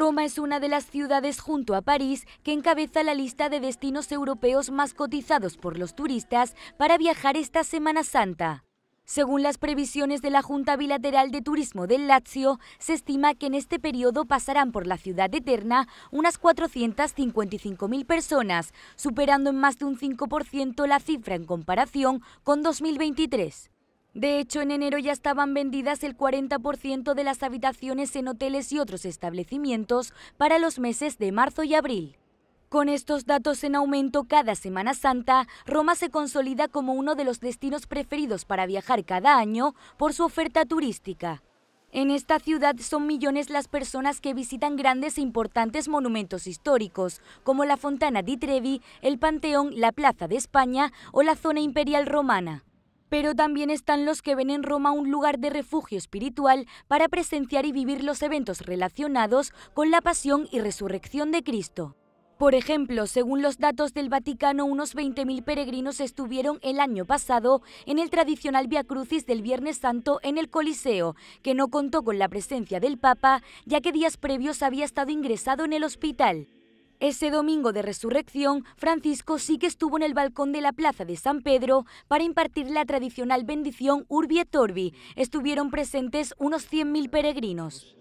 Roma es una de las ciudades junto a París que encabeza la lista de destinos europeos más cotizados por los turistas para viajar esta Semana Santa. Según las previsiones de la Junta Bilateral de Turismo del Lazio, se estima que en este periodo pasarán por la ciudad eterna unas 455.000 personas, superando en más de un 5% la cifra en comparación con 2023. De hecho, en enero ya estaban vendidas el 40% de las habitaciones en hoteles y otros establecimientos para los meses de marzo y abril. Con estos datos en aumento cada Semana Santa, Roma se consolida como uno de los destinos preferidos para viajar cada año por su oferta turística. En esta ciudad son millones las personas que visitan grandes e importantes monumentos históricos, como la Fontana di Trevi, el Panteón, la Plaza de España o la Zona Imperial Romana pero también están los que ven en Roma un lugar de refugio espiritual para presenciar y vivir los eventos relacionados con la pasión y resurrección de Cristo. Por ejemplo, según los datos del Vaticano, unos 20.000 peregrinos estuvieron el año pasado en el tradicional Via Crucis del Viernes Santo en el Coliseo, que no contó con la presencia del Papa, ya que días previos había estado ingresado en el hospital. Ese domingo de resurrección, Francisco sí que estuvo en el balcón de la plaza de San Pedro para impartir la tradicional bendición Urbi et Orbi. Estuvieron presentes unos 100.000 peregrinos.